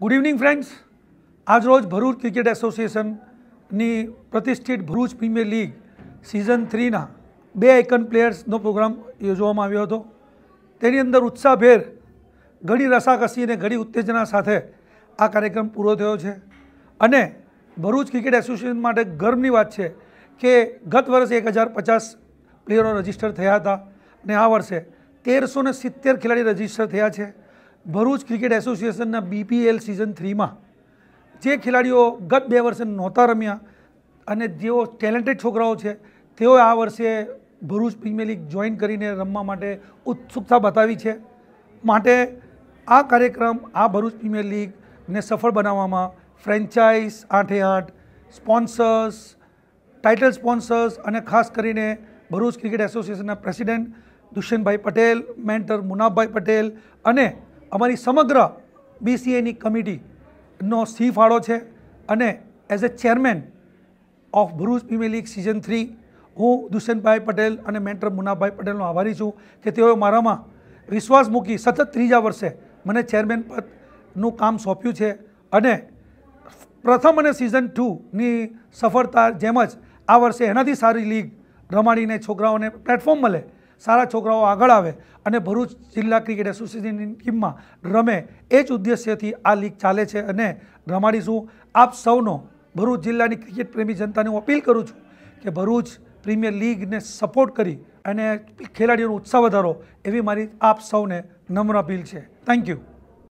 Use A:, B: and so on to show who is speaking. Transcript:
A: good evening friends આજરોજ Bharuch cricket એસોસિએશનની પ્રતિષ્ઠિત ભરૂચ પ્રીમિયર લીગ સિઝન થ્રીના બે આઇકન પ્લેયર્સનો પ્રોગ્રામ યોજવામાં આવ્યો હતો તેની અંદર ઉત્સાહભેર ઘણી રસાકસી અને ઘણી ઉત્તેજના સાથે આ કાર્યક્રમ પૂરો થયો છે અને ભરૂચ ક્રિકેટ એસોસિએશન માટે ગર્વની વાત છે કે ગત વર્ષે એક હજાર પચાસ પ્લેયરો રજીસ્ટર થયા હતા અને આ વર્ષે તેરસો સિત્તેર ખેલાડી રજીસ્ટર થયા છે ભરૂચ ક્રિકેટ એસોસિએશનના બીપીએલ સિઝન થ્રીમાં જે ખેલાડીઓ ગત બે વર્ષે નહોતા રમ્યા અને જેઓ ટેલેન્ટેડ છોકરાઓ છે તેઓએ આ વર્ષે ભરૂચ પ્રીમિયર લીગ જોઈન કરીને રમવા માટે ઉત્સુકતા બતાવી છે માટે આ કાર્યક્રમ આ ભરૂચ પ્રીમિયર લીગને સફળ બનાવવામાં ફ્રેન્ચાઇઝ આઠે આઠ સ્પોન્સર્સ ટાઇટલ સ્પોન્સર્સ અને ખાસ કરીને ભરૂચ ક્રિકેટ એસોસિએશનના પ્રેસિડેન્ટ દુષ્યંતભાઈ પટેલ મેન્ટર મુનાફભાઈ પટેલ અને અમારી સમગ્ર બીસીએની કમિટીનો સી ફાળો છે અને as a chairman of Bharuch premier league season three હું દુષ્યંતભાઈ પટેલ અને મેન્ટર મુનાભાઈ પટેલનો આભારી છું કે તેઓએ મારામાં વિશ્વાસ મૂકી સતત ત્રીજા વર્ષે મને ચેરમેન પદનું કામ સોંપ્યું છે અને પ્રથમ અને સિઝન ટુની સફળતા જેમ જ આ વર્ષે એનાથી સારી લીગ રમાડીને છોકરાઓને પ્લેટફોર્મ મળે સારા છોકરાઓ આગળ આવે અને ભરૂચ જિલ્લા ક્રિકેટ એસોસિએશનની ટીમમાં રમે એ જ ઉદ્દેશ્યથી આ લીગ ચાલે છે અને રમાડીશું આપ સૌનો ભરૂચ જિલ્લાની ક્રિકેટ પ્રેમી જનતાને હું અપીલ કરું છું કે ભરૂચ પ્રીમિયર લીગને સપોર્ટ કરી અને ખેલાડીઓનો ઉત્સાહ વધારો એવી મારી આપ સૌને નમ્ર અપીલ છે થેન્ક યુ